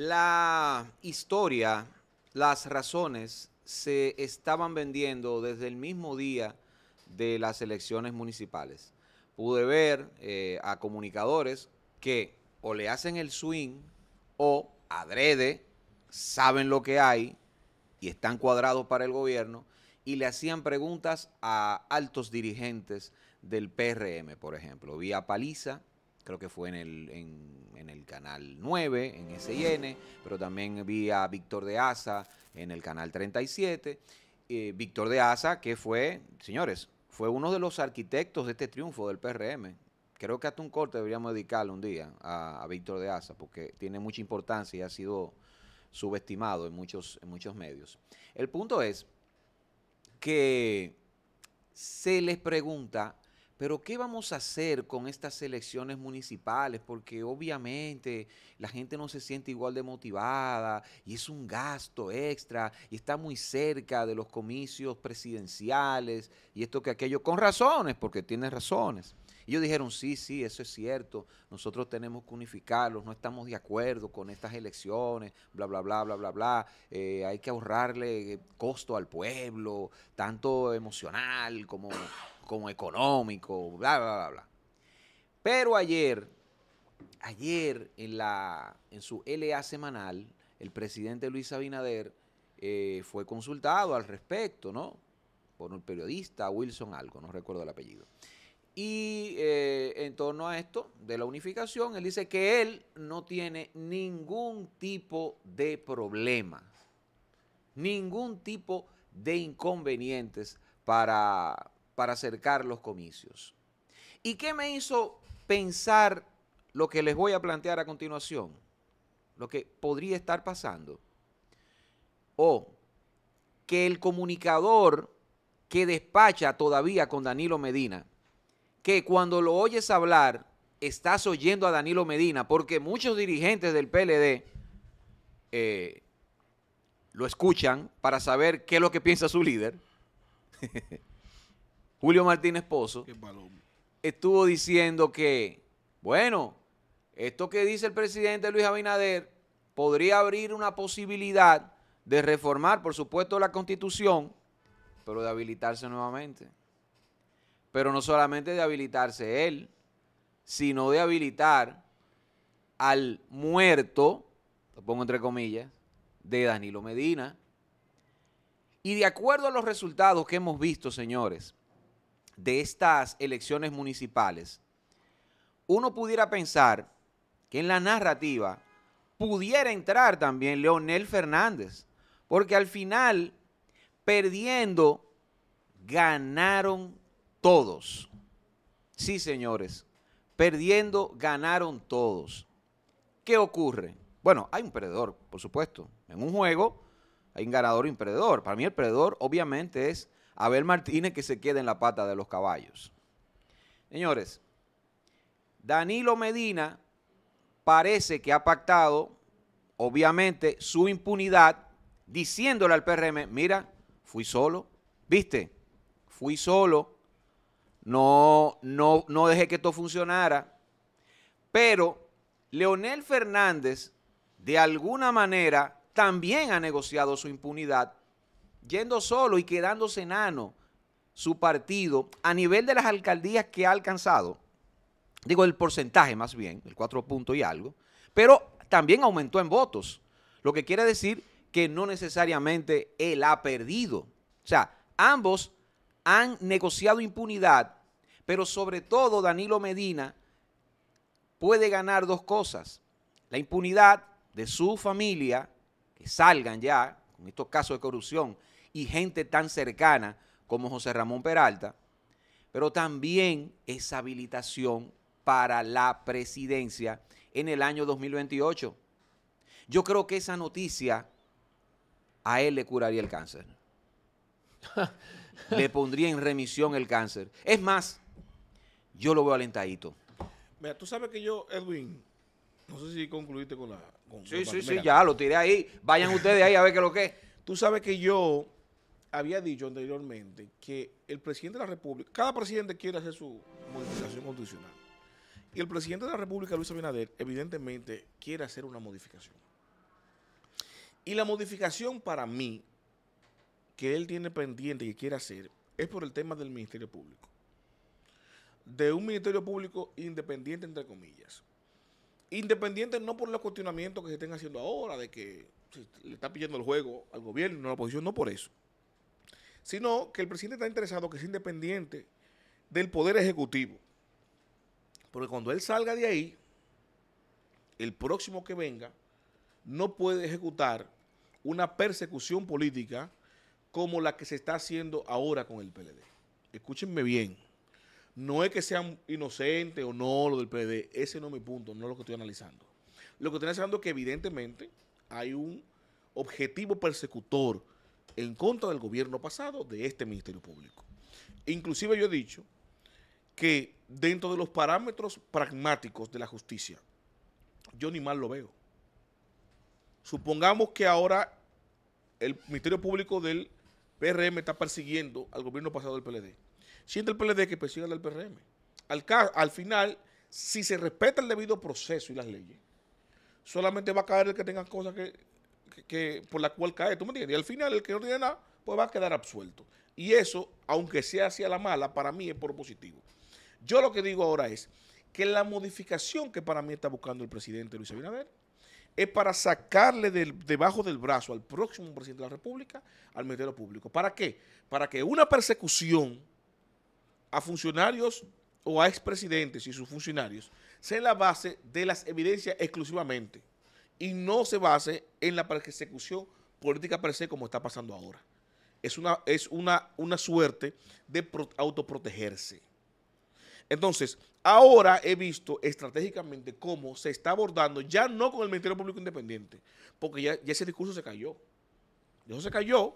La historia, las razones se estaban vendiendo desde el mismo día de las elecciones municipales. Pude ver eh, a comunicadores que o le hacen el swing o adrede, saben lo que hay y están cuadrados para el gobierno y le hacían preguntas a altos dirigentes del PRM, por ejemplo. vía Paliza, creo que fue en el, canal 9, en SIN, pero también vi a Víctor de Asa en el canal 37. Víctor de Asa, que fue, señores, fue uno de los arquitectos de este triunfo del PRM. Creo que hasta un corte deberíamos dedicarle un día a, Víctor de Asa, porque tiene mucha importancia y ha sido subestimado en muchos, en muchos medios. El punto es que se les pregunta pero ¿qué vamos a hacer con estas elecciones municipales? Porque obviamente la gente no se siente igual de motivada y es un gasto extra y está muy cerca de los comicios presidenciales y esto que aquello, con razones, porque tiene razones. y Ellos dijeron, sí, sí, eso es cierto, nosotros tenemos que unificarlos, no estamos de acuerdo con estas elecciones, bla, bla, bla, bla, bla, bla, eh, hay que ahorrarle eh, costo al pueblo, tanto emocional como como económico, bla, bla, bla, bla. Pero ayer, ayer en, la, en su LA semanal, el presidente Luis Abinader eh, fue consultado al respecto, ¿no? Por un periodista, Wilson algo, no recuerdo el apellido. Y eh, en torno a esto de la unificación, él dice que él no tiene ningún tipo de problema, ningún tipo de inconvenientes para para acercar los comicios. ¿Y qué me hizo pensar lo que les voy a plantear a continuación? Lo que podría estar pasando. O que el comunicador que despacha todavía con Danilo Medina, que cuando lo oyes hablar, estás oyendo a Danilo Medina, porque muchos dirigentes del PLD eh, lo escuchan para saber qué es lo que piensa su líder. Julio Martínez Pozo, estuvo diciendo que, bueno, esto que dice el presidente Luis Abinader podría abrir una posibilidad de reformar, por supuesto, la constitución, pero de habilitarse nuevamente. Pero no solamente de habilitarse él, sino de habilitar al muerto, lo pongo entre comillas, de Danilo Medina. Y de acuerdo a los resultados que hemos visto, señores, de estas elecciones municipales, uno pudiera pensar que en la narrativa pudiera entrar también Leonel Fernández, porque al final, perdiendo, ganaron todos. Sí, señores, perdiendo, ganaron todos. ¿Qué ocurre? Bueno, hay un perdedor, por supuesto. En un juego hay un ganador y un perdedor. Para mí el perdedor obviamente es Abel Martínez que se quede en la pata de los caballos. Señores, Danilo Medina parece que ha pactado, obviamente, su impunidad diciéndole al PRM, mira, fui solo, viste, fui solo, no, no, no dejé que esto funcionara, pero Leonel Fernández, de alguna manera, también ha negociado su impunidad yendo solo y quedándose enano su partido a nivel de las alcaldías que ha alcanzado, digo el porcentaje más bien, el 4 punto y algo, pero también aumentó en votos, lo que quiere decir que no necesariamente él ha perdido. O sea, ambos han negociado impunidad, pero sobre todo Danilo Medina puede ganar dos cosas. La impunidad de su familia, que salgan ya, con estos casos de corrupción y gente tan cercana como José Ramón Peralta, pero también esa habilitación para la presidencia en el año 2028. Yo creo que esa noticia a él le curaría el cáncer. le pondría en remisión el cáncer. Es más, yo lo veo alentadito. Mira, tú sabes que yo, Edwin, no sé si concluiste con la... sí, sí, sí, ya lo tiré ahí. Vayan ustedes ahí a ver qué es lo que es. Tú sabes que yo había dicho anteriormente que el presidente de la República, cada presidente quiere hacer su modificación constitucional. Y el presidente de la República, Luis Abinader, evidentemente quiere hacer una modificación. Y la modificación para mí, que él tiene pendiente y quiere hacer, es por el tema del Ministerio Público. De un Ministerio Público independiente, entre comillas. Independiente no por los cuestionamientos que se estén haciendo ahora, de que le está pillando el juego al gobierno, a la oposición, no por eso sino que el presidente está interesado que sea independiente del Poder Ejecutivo. Porque cuando él salga de ahí, el próximo que venga no puede ejecutar una persecución política como la que se está haciendo ahora con el PLD. Escúchenme bien. No es que sean inocentes o no lo del PLD. Ese no es mi punto, no es lo que estoy analizando. Lo que estoy analizando es que evidentemente hay un objetivo persecutor en contra del gobierno pasado de este Ministerio Público. Inclusive yo he dicho que dentro de los parámetros pragmáticos de la justicia, yo ni mal lo veo. Supongamos que ahora el Ministerio Público del PRM está persiguiendo al gobierno pasado del PLD. Siente el PLD que persiga al PRM. Al, al final, si se respeta el debido proceso y las leyes, solamente va a caer el que tenga cosas que por la cual cae, ¿tú me entiendes? Y al final el que no tiene nada, pues va a quedar absuelto. Y eso, aunque sea hacia la mala, para mí es por positivo. Yo lo que digo ahora es que la modificación que para mí está buscando el presidente Luis Abinader es para sacarle del, debajo del brazo al próximo presidente de la República al Ministerio Público. ¿Para qué? Para que una persecución a funcionarios o a expresidentes y sus funcionarios sea la base de las evidencias exclusivamente y no se base en la persecución política per se como está pasando ahora. Es una, es una, una suerte de autoprotegerse. Entonces, ahora he visto estratégicamente cómo se está abordando, ya no con el Ministerio Público Independiente, porque ya, ese discurso se cayó. Ya se cayó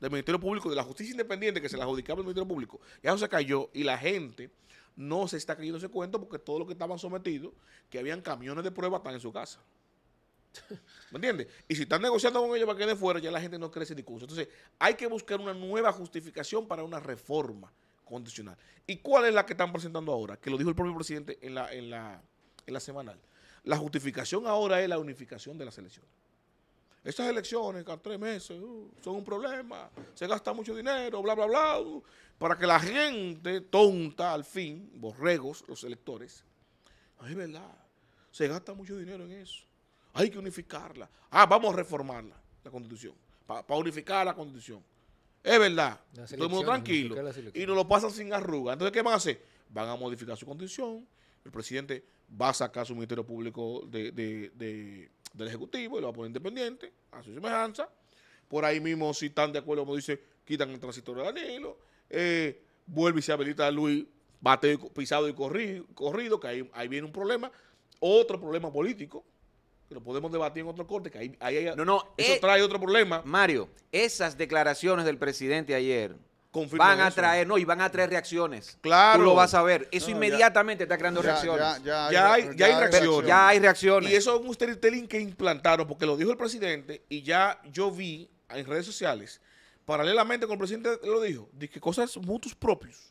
del Ministerio Público, de la justicia independiente que se la adjudicaba el Ministerio Público. Ya se cayó y la gente no se está cayendo ese cuento porque todos los que estaban sometidos, que habían camiones de prueba, están en su casa. ¿Me entiendes? Y si están negociando con ellos para que de fuera, ya la gente no cree ese discurso. Entonces, hay que buscar una nueva justificación para una reforma condicional ¿Y cuál es la que están presentando ahora? Que lo dijo el propio presidente en la, en la, semanal. La justificación ahora es la unificación de las elecciones. Estas elecciones, cada tres meses, uh, son un problema, se gasta mucho dinero, bla, bla, bla, uh, para que la gente tonta, al fin, borregos, los electores, es verdad, se gasta mucho dinero en eso hay que unificarla. Ah, vamos a reformarla, la constitución, para unificar la constitución. Es verdad, todo el tranquilo. Y nos lo pasan sin arruga. Entonces, ¿qué van a hacer? Van a modificar su constitución. El presidente va a sacar su Ministerio Público del Ejecutivo y lo va a poner independiente, a su semejanza. Por ahí mismo, si están de acuerdo, como dice, quitan el transitorio de Danilo. Eh, vuelve y se habilita a Luis bateo, pisado y corrido, corrido que ahí viene un problema. Otro problema político lo podemos debatir en otro corte, que ahí, ahí no, no, eso eh, trae otro problema. Mario, esas declaraciones del presidente ayer van a traer, no, y van a traer reacciones. Claro. Tú lo vas a ver. Eso inmediatamente está creando reacciones. Ya, hay, reacciones. Ya hay reacciones. Y eso es un storytelling que implantaron, porque lo dijo el presidente, y ya yo vi en redes sociales, paralelamente con el presidente lo dijo, de que cosas mutuos propios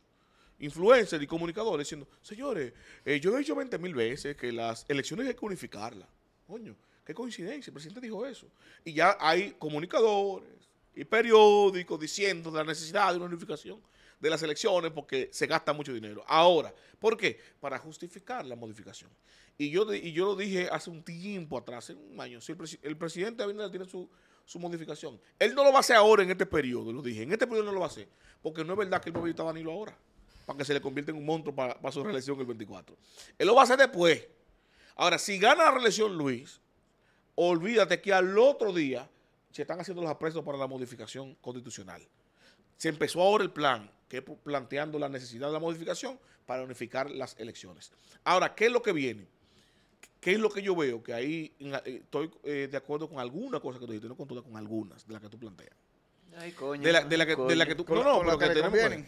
influencers y comunicadores diciendo, señores, eh, yo he dicho 20 mil veces que las elecciones hay que unificarlas. Coño, qué coincidencia, el presidente dijo eso. Y ya hay comunicadores y periódicos diciendo de la necesidad de una unificación de las elecciones porque se gasta mucho dinero. Ahora, ¿por qué? Para justificar la modificación. Y yo, yo lo dije hace un tiempo atrás, hace un año, si el, presidente presidente tiene su, modificación, él no lo va a hacer ahora en este periodo, lo dije, en este periodo no lo va a hacer, porque no es verdad que el va a Danilo ahora, para que se le convierta en un monstruo para su reelección el 24. Él lo va a hacer después. Ahora, si gana la reelección Luis, olvídate que al otro día se están haciendo los apresos para la modificación constitucional. Se empezó ahora el plan, que es planteando la necesidad de la modificación para unificar las elecciones. Ahora, ¿qué es lo que viene? ¿Qué es lo que yo veo? Que ahí eh, estoy eh, de acuerdo con alguna cosa que tú dijiste, no con todas, con algunas de las que tú planteas. De la, de la, que, De la que tú. no, ¿Eh? no, la que, te conviene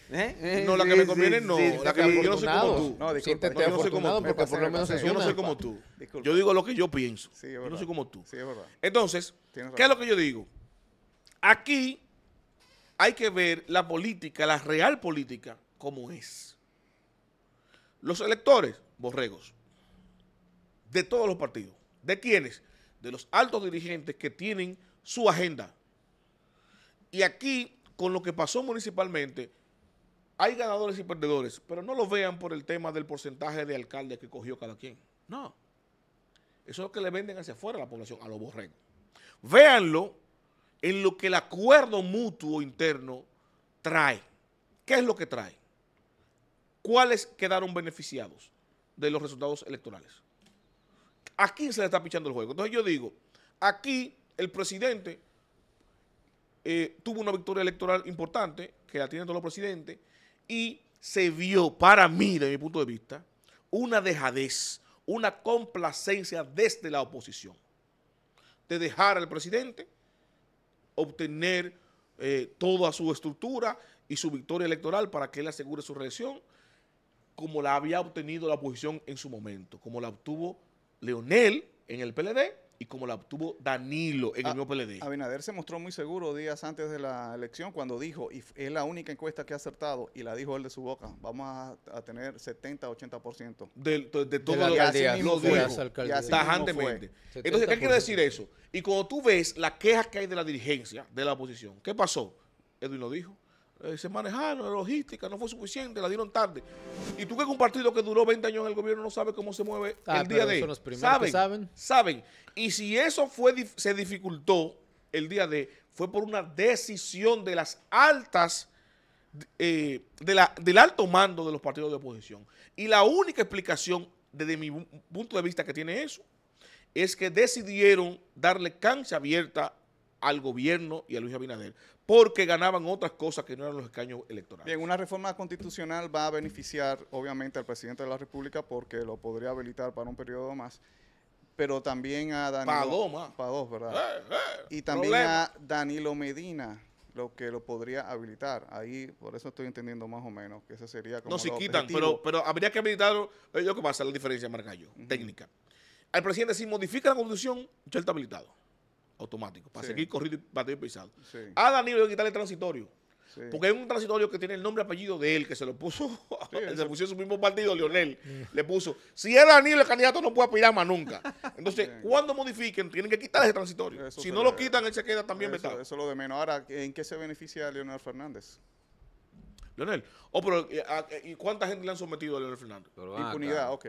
No, la que me conviene, no. yo no soy como tú. No, yo no soy como tú. yo no como tú. Yo digo lo que yo pienso. Yo no soy como tú. Entonces, ¿qué es lo que yo digo? Aquí hay que ver la política, la real política, como es. Los electores, borregos, de todos los partidos. ¿De quiénes? De los altos dirigentes que tienen su agenda. Y aquí, con lo que pasó municipalmente, hay ganadores y perdedores, pero no lo vean por el tema del porcentaje de alcaldes que cogió cada quien. No. Eso es lo que le venden hacia afuera a la población, a los borregos. Véanlo en lo que el acuerdo mutuo interno trae. ¿Qué es lo que trae? ¿Cuáles quedaron beneficiados de los resultados electorales? ¿A quién se le está pichando el juego? Entonces yo digo, aquí el presidente eh, tuvo una victoria electoral importante, que la tienen todos los presidentes, y se vio, para mí, desde mi punto de vista, una dejadez, una complacencia desde la oposición, de dejar al presidente obtener eh, toda su estructura y su victoria electoral para que él asegure su reelección, como la había obtenido la oposición en su momento, como la obtuvo Leonel en el PLD y como la obtuvo Danilo en el ah, mismo PLD. Abinader se mostró muy seguro días antes de la elección cuando dijo, y es la única encuesta que ha acertado, y la dijo él de su boca, vamos a, tener 70-80%. De, de, de todo de que lo dijo, tajantemente. Entonces, ¿qué quiere decir eso? Y cuando tú ves la queja que hay de la dirigencia, de la oposición, ¿qué pasó? Edwin lo dijo. Eh, se manejaron, la logística no fue suficiente, la dieron tarde. Y tú que es un partido que duró 20 años en el gobierno no sabe cómo se mueve ah, el día de. ¿Saben? saben, saben. Y si eso fue se dificultó el día de, fue por una decisión de las altas. Eh, de la, del alto mando de los partidos de oposición. Y la única explicación, desde mi punto de vista, que tiene eso, es que decidieron darle cancha abierta al gobierno y a Luis Abinader porque ganaban otras cosas que no eran los escaños electorales. Bien, una reforma constitucional va a beneficiar obviamente al presidente de la República porque lo podría habilitar para un periodo más, pero también a Danilo... Para dos ¿verdad? Eh, eh, y también a Danilo Medina, lo que lo podría habilitar. Ahí, por eso estoy entendiendo más o menos que ese sería como. No, si quitan, pero, pero habría que habilitarlo. Eh, yo, ¿qué pasa? La diferencia, Margallo, técnica. Al presidente, si modifica la constitución, ya está habilitado automático, para seguir corriendo y batido pisado. A ah, Danilo hay que quitarle el transitorio. Porque hay un transitorio que tiene el nombre y apellido de él, que se lo puso, se puso en su mismo partido, Leonel le puso. Si es Danilo el candidato, no puede aspirar más nunca. Entonces, cuando modifiquen, tienen que quitar ese transitorio. si no lo quitan, él se queda también metido Eso lo de menos. Ahora, ¿en qué se beneficia Leonel Fernández? Leonel, oh, pero eh, ah, eh, ¿y cuánta gente le han sometido a Leonel Fernández? Impunidad, ok.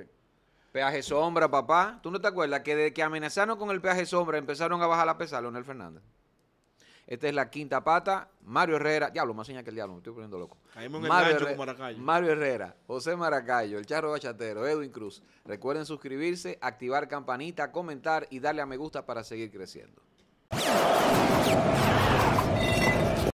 Peaje sombra, papá. ¿Tú no te acuerdas que desde que amenazaron con el peaje sombra empezaron a bajar la pesada, Leonel Fernández? Esta es la quinta pata. Mario Herrera. Diablo, más señal que el diablo, me estoy poniendo loco. Caímos en Mario el Herrera, Maracayo. Mario Herrera, José Maracayo, el Charro Bachatero, Edwin Cruz. Recuerden suscribirse, activar campanita, comentar y darle a me gusta para seguir creciendo.